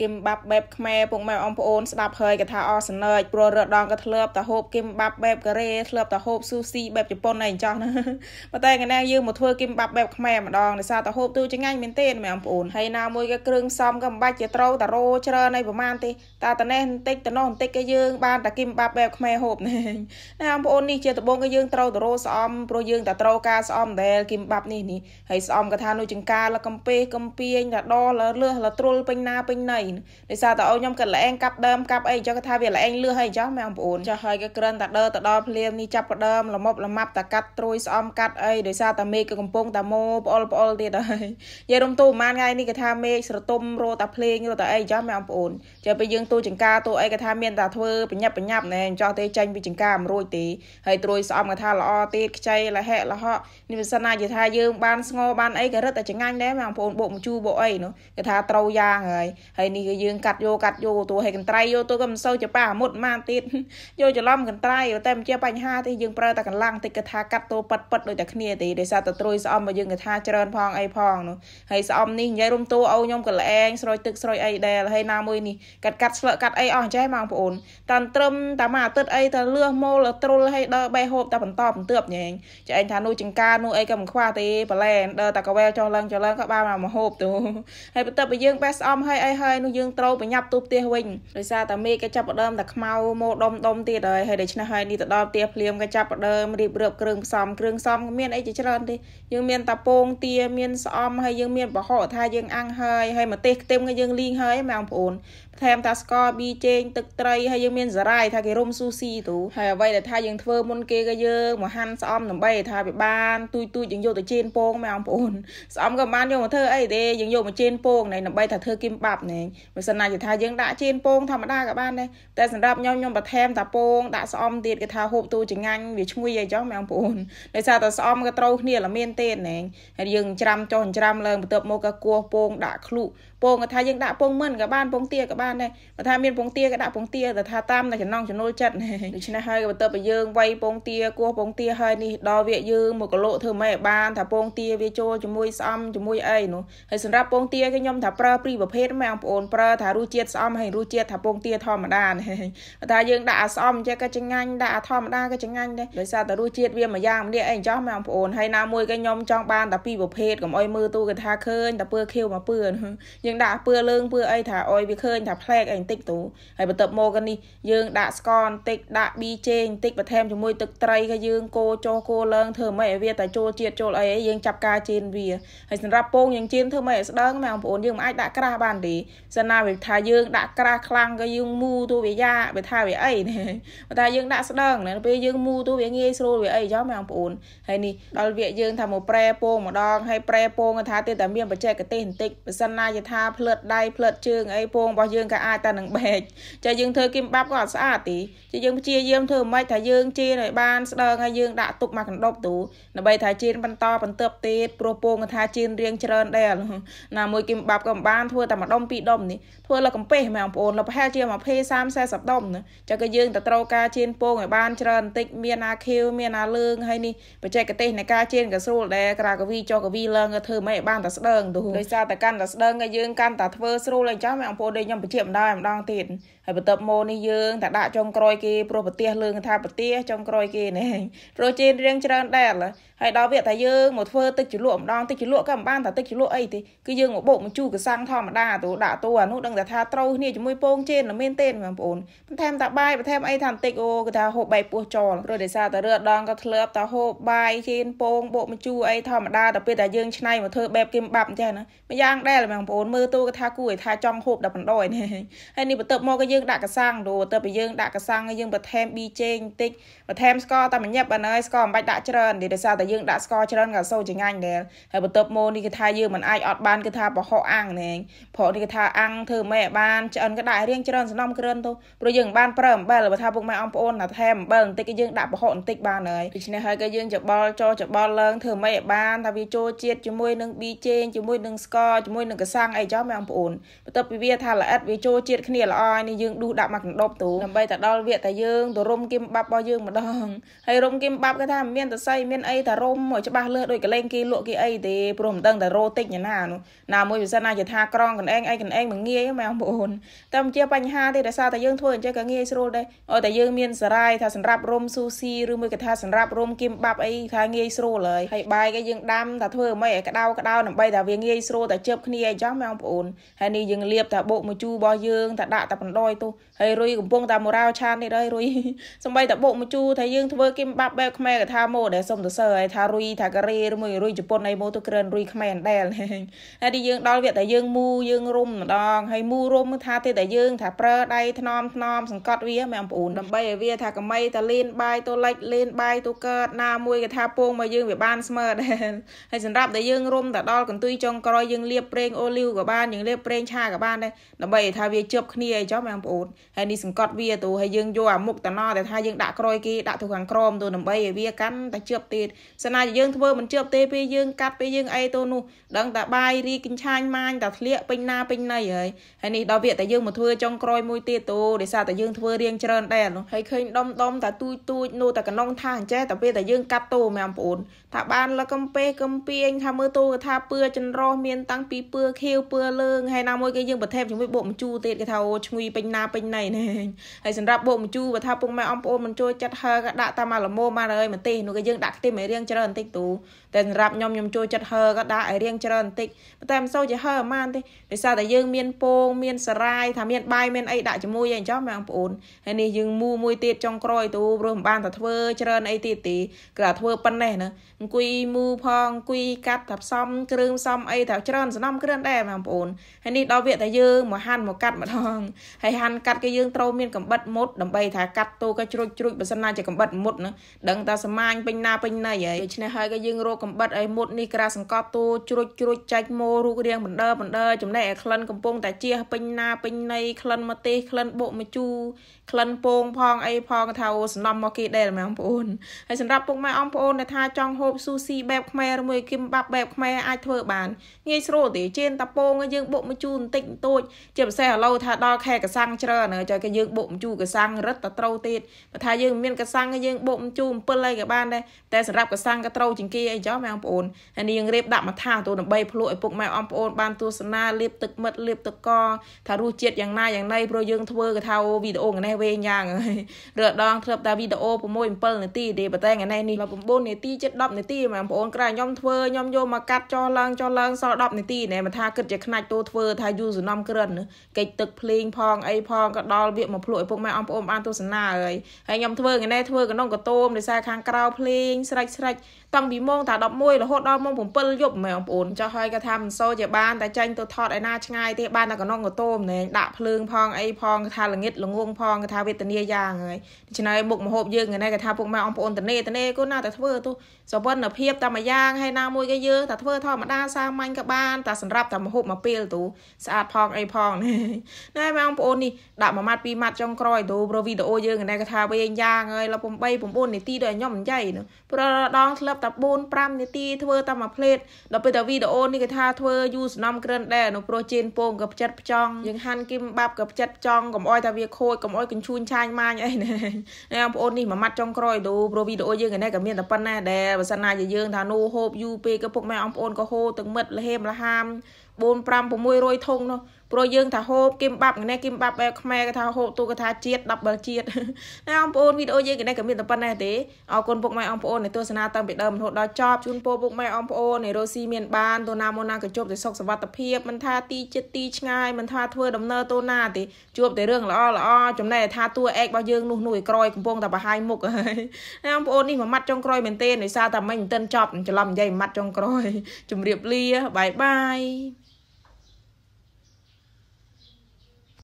គឹមបាប់បែបខ្មែរពុកម៉ែអងប្អូនស្ដាប់ហើយកថាអសនើចព្រោះរដងក៏ធ្លាប់តាហូបគឹមបាប់បែបកូរ៉េធ្លាប់តាហូបស៊ូស៊ីបែបជប៉ុនឯងចោះណាប៉ុន្តែកណែយើងមកធ្វើគឹមបាប់បែបខ្មែរម្ដងដោយសារតាហូបទូចងាញ់មែនទេម៉ែអងប្អូនហើយណាមួយក៏គ្រឿងផ្សំក៏មិនបាច់ជាត្រូវតារោច្រើនឯប្រមាណទេតាតនេះបន្តិចតនោះបន្តិចក៏យើងបានតាគឹមបាប់បែបខ្មែរហូបណែណាអងប្អូននេះជាដបងក៏យើងត្រូវតារោស្អំព្រោះយើងតាត្រូវការស្អំដែលគឹមបាប់នេះនេះហើយស្អំក៏ថានោះចង្ការលកំពេកំពៀងតាដលលឺលត្រុលពេញណាពេញណៃដោយសារតែអូនខ្ញុំគិតល្អែងកាប់ដើមកាប់អីចុះគាត់ថាវាល្អែងលឺហើយចុះម៉ែអងប្អូនចុះហើយក៏ក្រិនតែដើរទៅដល់ភ្លាមនេះចាប់ផ្ដើមលមប់លមាប់តែកាត់ត្រួយស្អំកាត់អីដោយសារតែមេឃក៏កំពុងតែម៉ូប្អល់ប្អល់ទៀតហើយនិយាយរំទូប្រហែលថ្ងៃនេះគាត់ថាមេឃស្រទុំរោតែភ្លេងរោតែអីចុះម៉ែអងប្អូនចុះពេលយើងទូចង្ការទូអីគាត់ថាមានតែធ្វើបញ្ញាប់បញ្ញាប់ណែចុះទេចាញ់ពីចង្ការមិនរួចទេហើយត្រួយស្អំគាត់ថាល្អទៀតខ្ចីលហិលហកនេះវាសិនណានិយាយថាយើងបានស្ងោបានអីក៏រឹតតែចង្អាញ់ដែរម៉ែអងប្អូនបោកមជូបោកអីនោះគាត់ថាត្រូវយ៉ាងហើយហើយនេះគឺយើងកាត់យោកាត់យោតួហេកន្ត្រៃយោតួក៏មិនសូវជាប៉ាមុតម៉ានទៀតយោច្រឡំកន្ត្រៃតែមិនជាបញ្ហាទេយើងប្រើតែកម្លាំងតិចគឺថាកាត់តួប៉ិតប៉ិតដូចតែគ្នាទេដោយសារតែត្រួយស្អំរបស់យើងគឺថាច្រើនផងអីផងនោះហើយស្អំនេះនិយាយរុំតួអូខ្ញុំក៏ល្អែងស្រោចទឹកស្រោចអីដែរហើយណាមួយនេះកាត់កាត់ស្លឹកកាត់អីអស់ចេះបងប្អូន តាន់ត្រឹមតាមួយអាទិត្យអីទៅលឺមូលត្រុលហើយដល់បេះហូបតែបន្តបន្ទាប់ញ៉ែងចែងថានោះចង្ការនោះអីក៏មិនខ្វះទេបលែនដល់តែកវែលចុះឡើងចុះឡើងក៏បានមកហូបទៅហើយបន្ទាប់ពីយើងបេះស្អំហើយអីហើយនោះយើងត្រូវប្រញាប់ទូផ្ទះវិញដោយសារតែមេក៏ចាប់ផ្ដើមតែខ្មៅម៉ូដុំដុំទៀតហើយហើយដូច្នេះហើយនេះទៅដល់ផ្ទះភ្លាមក៏ចាប់ផ្ដើមរៀបរៀបគ្រឿងផ្សំគ្រឿងផ្សំមានអីជាច្រើនទេយើងមានតាពង ទាមានស្អំហើយយើងមានប្រហុកថាយើងអាំងហើយហើយម្ទេសខ្ទឹមក៏យើងលីងហើយម៉ែបងប្អូនថែមតាស្ករប៊ីចេង ទឹកត្រីហើយយើងមានសារាយថាគេរុំស៊ូស៊ីទូហើយអ្វីដែលថាយើងធ្វើមុនគេក៏យើងមកហាន់ស្អំដើម្បីថាវាបានទូចទូចយើងយកទៅជេនពងម៉ែបងប្អូនស្អំក៏បានយកមកធ្វើអីទេយើងយកមកជេនពងណែដើម្បីថាធ្វើគីមបាប់ណែបើសិនណាគេថាយើងដាក់ជៀនពងធម្មតាក៏បានដែរតែសម្រាប់ខ្ញុំខ្ញុំបន្ថែមតាពងដាក់ស្អំទៀតគេថាហូបទូចងាញ់វាឈ្ងុយអីចឹងមែនបងប្អូនដោយសារតែស្អំក៏ត្រូវគ្នាល្មៀនទៀតណែហើយយើងច្រាំចុះច្រាំឡើងបន្ទាប់មកក៏គោះពងដាក់ឃ្លុពងថាយើង ដាក់ពងមិនក៏បានពងទាក៏បានដែរបើថាមានពងទាក៏ដាក់ពងទាតែថាតាមតែចំណងចំណូលចិត្តដូច្នេះហើយក៏បន្ទាប់ពីយើងវាយពងទាគោះពងទាហើយនេះដល់វាយើងមកកលក់ធ្វើម៉េចឲ្យបានថាពងទាវាចូលជាមួយស្អំជាមួយអីនោះហើយសម្រាប់ពងទាគេខ្ញុំថាប្រើពីរប្រភេទម៉ែបងប្អូនប្រើថារសជាតិស្អំហើយរសជាតិថាពងទាធម្មតាបើថាយើងដាក់អាស្អំចេះក៏ចងាញ់ដាក់អាធម្មតាក៏ចងាញ់ដែរដោយសារតែរសជាតិវាមួយយ៉ាងម្នាក់អីអញ្ចឹងម៉ែបងប្អូនហើយណាមួយគេខ្ញុំចង់បានតែពីរប្រភេទកុំអុយមើលទូគេថាឃើញតែពើខៀវមកពើយើងដាក់ពឿលើងពឿអីថាអុយវាឃើញថាផ្លែកអីបន្តិចទូហើយបន្ទាប់មកនេះយើងដាក់ស្ករបន្តិចដាក់ BJ បន្តិចបន្ថែមជាមួយទឹកត្រីក៏យើងកូរចោះកូរឡើងធ្វើម៉េចឲ្យវាតែចូលជាតិចូលអីយើងចាប់ការចៀនវាហើយសម្រាប់ពងយើងចៀនធ្វើម៉េចឲ្យស្ដើងម៉ែបងប្អូនយើងមិនអាចដាក់ក្រាស់បានទេសិនណាវាថាយើងដាក់ក្រាស់ខ្លាំងក៏យើងមូទូវាយ៉ាវាថាវាអីបើថាយើងដាក់ស្ដើងដល់ពេលយើងមូទូវាងាយស្រួលវាអីចឹងម៉ែបងប្អូនហើយនេះដល់វាយើងថាមកប្រែពងម្ដងហើយប្រែពងថាទៀតតែមានបច្ចេកទេសបន្តិចបើសិនណាយថាហាផ្លិតដៃផ្លិតជើងអីពងរបស់យើងក៏អាចតែនឹងបែកចាយើងធ្វើគីមបាប់ក៏អត់ស្អាតទេចាយើងព្យាយាមធ្វើមិនថាយើងជៀនឲ្យបានស្ដើងហើយយើងដាក់ទុកមកកណ្ដប់ទូដើម្បីថាជៀនបន្តបន្តទៀតព្រោះពងថាជៀនរៀងច្រើនដែរណាមួយគីមបាប់ក៏មិនបានធ្វើតែម្ដុំពីរដុំនេះធ្វើលើកំពេះមែនបងប្អូនលើប្រហែលជា20 30 40ដុំចាក៏យើងទៅត្រូវការជៀនពងឲ្យបានច្រើនបន្តិចមានអាខៀវមានអាលើងហើយនេះបច្ចេកទេសនៃការជៀនក៏ស្រួលដែរក្រាកវីចកវីឡើងក៏ធ្វើមិនឲ្យបានតែស្ដើងទូដោយសារតែកាន់តែស្ដើងក៏យើងយើងកាន់តែធ្វើស្រួលអីចឹងមែនអង្គពលដូចខ្ញុំបញ្ជាក់ម្ដងម្ដងទៀតហើយបន្ទាប់មកនេះយើងតែដាក់ចុងក្រោយគេព្រោះប្រទេសលើកថាប្រទេសចុងក្រោយគេនេះរសជាតិរៀងច្រើនដែរហើយដល់វាថាយើងមកធ្វើទឹកជ្រលក់ម្ដងទឹកជ្រលក់ក៏មិនបានថាទឹកជ្រលក់អីទេគឺយើងមកបុកមកជូរកសាំងធម្មតាទៅដាក់ទូអានោះដឹងតែថាត្រូវគ្នាជាមួយពងជេនមានទេបងប្អូនបន្ថែមតាបាយបន្ថែមអីថាបន្តិចអូគេថាហូបបែកពោះចោលព្រោះដោយសារតែរឺដងក៏ធ្លាប់តែហូបបាយជេនពងបុកមកជូរអីធម្មតាតែពេលតែយើងឆ្នៃមកធ្វើបែបគេមិនបាប់អញ្ចឹងណាម្យ៉ាងដែរបងប្អូនមើលទូក៏ថាគួរឲ្យថាចង់ហូបដល់បណ្ដោយនេះហើយនេះបន្ទាប់មកក៏យើងដាក់កសាំងទូបន្ទាប់ពីយើងដាក់កសាំងហើយយើងបន្ថែម BJ បន្តិចបន្ថែមស្ករតែមួយញ៉ាប់បើនៅស្ករមិនបាច់ដាក់ច្រើនទេដោយសារតែយើងដាក់ស្ករច្រើនក៏សូវចង្អាញ់ដែរហើយបន្ទាប់មកនេះគឺថាយើងមិនអាចអត់បានគឺថាប្រហុកអាំងណែប្រហុកនេះគឺថាអាំងធ្វើម៉េចឲ្យបានឆ្អិនក៏ដាក់រៀងច្រើនសំណុំគ្រឿនទៅព្រោះយើងមិនបានប្រើអំបិលបើថាពុកម៉ែអងប្អូនថាថែមអំបិលបន្តិចក៏យើងដាក់ប្រហុកបន្តិចបានហើយដូច្នេះហើយក៏យើងច្បល់ចោច្បល់ឡើងធ្វើម៉េចឲ្យបានថាវាចូលជាតិជាមួយនឹង BJ ជាមួយនឹងស្ករជាមួយនឹងកសាំងអីចោះមែងប្អូនបន្ទាប់ពីវាថាល្អិតវាចូលជាតិគ្នាល្អនេះយើងដួសដាក់មកកណ្ដប់ទូដើម្បីតែដល់វាតែយើងទៅរុំគឹមបាប់របស់យើងម្ដងហើយរុំគឹមបាប់គេថាមានតសៃមានអីតែរុំឲ្យច្បាស់លឺដោយកលែងគេលក់គេអីទេព្រោះមិនដឹងតែរោតិចយ៉ាងណានោះណាមួយវាសិនណាយថាក្រងកណ្អេងអីកណ្អេងមិនងាយមែងប្អូនតែមិនជាបញ្ហាទេដោយសារតែយើងធ្វើអញ្ចឹងក៏ងាយស្រួលដែរឲ្យតែយើង មានសារាយថាសម្រាប់រុំស៊ូស៊ីឬមួយក៏ថាសម្រាប់រុំគឹមបាប់អីថាងាយស្រួលហើយហើយបាយគេយើងដាំថាធ្វើមិនឲ្យក្តៅក្តៅដើម្បីតែវាងាយស្រួលតែជើបគ្នាអញ្ចឹងមែងបងប្អូនហើយនេះយើងលាបតាបោកមួយជូររបស់យើងតាដាក់តាបណ្ដោយទោះហើយរុយកំពុងតាមរោឆាននេះដែររុយសំបីតាបោកមួយជូរថាយើងធ្វើគីមបាប់បែបខ្មែរក៏ថាម៉ូដែលសុំទៅសើហើយថារុយថាការីឬមួយរុយជប៉ុនអីម៉ូទៅក្រើនរុយខ្មែរអណ្ដែលហើយនេះយើងដល់វាតែយើងមូយើងរុំម្ដងហើយមូរុំថាទេតែយើង ថាប្រើដៃថ្នមថ្នមសង្កត់វាមែនបងប្អូនដើម្បីឲ្យវា ថាកម្មីតាលេនបាយទៅលិចលេនបាយទៅកើតណាមួយក៏ថាពងមកយើង វាបានស្មើដែរហើយសម្រាប់តែយើងរុំតែដល់កន្ទុយចុងក្រោយយើងលាបប្រេងអូលីវក៏បានយើងលេបប្រេងឆាក៏បានដែរដើម្បីថាវាជាប់គ្នាអីចុះបងប្អូនហើយនេះសង្កត់វាទៅហើយយើងយកអាមុខតំណតែថាយើងដាក់ក្រោយគេដាក់ទៅខាងក្រោមទៅដើម្បីឲ្យវាកាន់តែជាប់ទៀតសិនណាយើងធ្វើមិនជាប់ទេពេលយើងកាត់ពេលយើងអីទៅនោះដឹងតែបាយរីកញ្ឆាញម៉ាញតែធ្លាក ពេញណាពេញណីហើយហើយនេះដល់វាតែយើងមកធ្វើចុងក្រោយមួយទៀតទៅដោយសារតែយើងធ្វើរៀងច្រើនដែរនោះហើយឃើញដុំដុំតែទូចទូចនោះតែកណងថាអញ្ចេះតែពេលតែយើងកាត់ទៅមែនបងប្អូន ថាបាន លកំពេកំពីងថាមើលទៅថាពឿចម្រោះមានតាំងពីពឿខៀវពពើលើងហើយណាមួយគេយើងប្រថេបជាមួយបោកម្ជូរទៀតគេថាអូឈ្ងុយពេញណាពេញណៃណែហើយសម្រាប់បោកម្ជូរបើថាពុកម៉ែអំប្អូនមិនចូលចិត្តហើក៏ដាក់តាមល្មមមកហើយមិនទេនោះគេយើងដាក់ខ្ទិះឲ្យរៀងច្រើនបន្តិចទូតែសម្រាប់ខ្ញុំខ្ញុំចូលចិត្តហើក៏ដាក់ឲ្យរៀងច្រើនបន្តិចប៉ុន្តែមិនសូវជាហើប្រហែលទេដោយសារតែយើងមានពងមានសារាយថាមានបាយមានអីដាក់ជាមួយឯងចាំម៉ែអំប្អូនហើយនេះយើងមូមួយទៀតចុងក្រោយទូព្រោះមិនបានតែធ្វើច្រើនអីទៀតទេគឺថាធ្វើប៉ុណ្ណេះណាអង្គុយមូផងអង្គុយកាត់ថាផ្សំគ្រឿងផ្សំអីថាច្រើនសំណំគ្រឿងដែរម៉ែបងប្អូនហើយនេះដល់វាតែយើងមកហាន់មកកាត់ម្ដងហើយហាន់កាត់គេយើងត្រូវមានកំបិតមុតដើម្បីថាកាត់តូក៏ជ្រួចជ្រួចបើសិនណាជាកំបិតមុតហ្នឹងដឹងតែសមាញពេញណាពេញណីហើយដូច្នេះហើយក៏យើងរកកំបិតឲ្យមុតនេះក្រាសង្កត់តូជ្រួចជ្រួចចាច់ម៉ូរូបរាងបណ្ដើបណ្ដើចំណែកឯក្លិនកំពុងតែជះពេញណាពេញណីក្លិនមកទេក្លិនបុកមកជូក្លិនពងផងអីផងក៏ថាអូសំណំមកគេដែរបងប្អូនហើយសម្រាប់ពុកម៉ែអងប្អូនដែលថាចង់ហូបស៊ូស៊ីបែបខ្មែរឬមួយគីមបាប់បែបខ្មែរអាចធ្វើបានងាយស្រួលទេជៀនតាពោងយើងបុកមជូរបន្តិចបន្តួចជាពិសេសឥឡូវថាដល់ខែកសាំងច្រើនហើយចាំគេយើងបុកមជូរកសាំងរឹតតែត្រូវទៀតបើថាយើងមានកសាំងយើងបុកមជូរ7អីក៏បានដែរតែសម្រាប់កសាំងក៏ត្រូវជាងគេអីចោះម៉ែបងប្អូនហើយនាងរៀបដាក់មកថាទូដើម្បីភ្លក់ឲ្យពុកម៉ែបងប្អូនបានទស្សនាលាបទឹកមិត្តលាបទឹកកថារសជាតិយ៉ាងណាយ៉ាងណីព្រោះយើងធ្វើក៏ថាអូវីដេអូកណេះវែងយ៉ាងហើយរដងធ្លាប់តែវីដេអូ6 7នាទីទេប៉ុន្តែកណេះនេះ9នាទីជិត10នាទីម៉ែបងប្អូនក្រៅខ្ញុំធ្វើខ្ញុំយកមកកាត់ចោះឡើងចោះឡើងសល់10នាទីណែមិនថាគិតជាជាខ្នាច់តួធ្វើថាយូរសំណំក្រិនកិច្ចទឹកភ្លេងផងអីផងក៏ដល់វាមកភ្លក់ឪពុកម៉ែអងប្អូនបានទស្សនាហើយហើយខ្ញុំធ្វើថ្ងៃនេះធ្វើកណ្ដុងកតូមដោយសារខាងក្រៅភ្លេងស្រេចស្រេចតាំងពីម៉ោងតា11រហូតដល់ម៉ោង7យប់ម៉ែអងប្អូនចោះហើយក៏ថាមិនសូវជាបានតែចាញ់ទៅថតឯណាឆ្ងាយទេបានតែកណ្ដុងកតូមណែដាក់ភ្លើងផងអីផងថាល្ងិតល្ងងផងថាវេទនាយ៉ាងហើយដូច្នេះមុខមហូបយើងថ្ងៃនេះក៏ថាពុកម៉ែអងប្អូនតនេតនេគូណាតែធ្វើទៅសវណ្ណភាពតាមយ៉ាងហើយណាមួយក៏យើងតែធ្វើធម្មតាសាមញ្ញក៏បានតែសម្រាប់តែមហូបមកពេលទូស្អាតផងអីផងណែបងប្អូននេះដាក់មួយម៉ាត់ពីរម៉ាត់ចុងក្រោយទូព្រោះវីដេអូយើងណែគាត់ថាវិញយ៉ាងហើយឡ8 9នាទីដូចខ្ញុំនិយាយព្រោះដងធ្លាប់តែ4 5នាទីធ្វើតែមួយផ្លេតដល់ពេលតែវីដេអូនេះគេថាធ្វើយូរសំណំក្រិនដែរនោះព្រោះជេនពងក៏ផ្ចិតផ្ចង់យើងហាន់គីមបាប់ក៏ផ្ចិតផ្ចង់កុំអោយតែវាខូចកុំអោយកញ្ឈូញឆាញម៉ាញអីណែណែបងប្អូននេះមួយម៉ាត់ចុងក្រោយទូព្រោះវីដេអូយើងណែក៏មានតែប៉ុណ្ណាដែរបើសិនណាយើងថា no hope you ពេលក៏ពុកម៉ែបងប្អូនក៏ហូរទឹកមិត្តលហេមលហាម4 5 600ធុងនោះព្រោះយើងថាហូបគឹមបាប់នេះគឹមបាប់បែបខ្មែរគេថាហូបទូកថាជាតិ double ជាតិណាបងប្អូនវីដេអូយើងគេនេះក៏មានតែប៉ុណ្ណេះទេអរគុណពុកម៉ែបងប្អូនដែលទស្សនាតាំងពីដើមរហូតដល់ចប់ជូនពរពុកម៉ែបងប្អូននៃរស់ស៊ីមានបានទូណាមុនណាក៏ជួបតែសុខសวัสดิភាពមិនថាទីចិត្តទីឆ្ងាយមិនថាធ្វើដំណើរទូណាទេជួបតែរឿងល្អល្អចំណែកថាតួឯករបស់យើងនោះនោះឯក្រយកំពុងតែបរហាយមុខហើយណាបងប្អូននេះមួយម៉ាត់ចុងក្រោយមែនទេដោយសារតែមិនមិនទាន់ចប់ច្រឡំនិយាយមួយម៉ាត់ចុងក្រោយជម្រាបលាបាយបាយ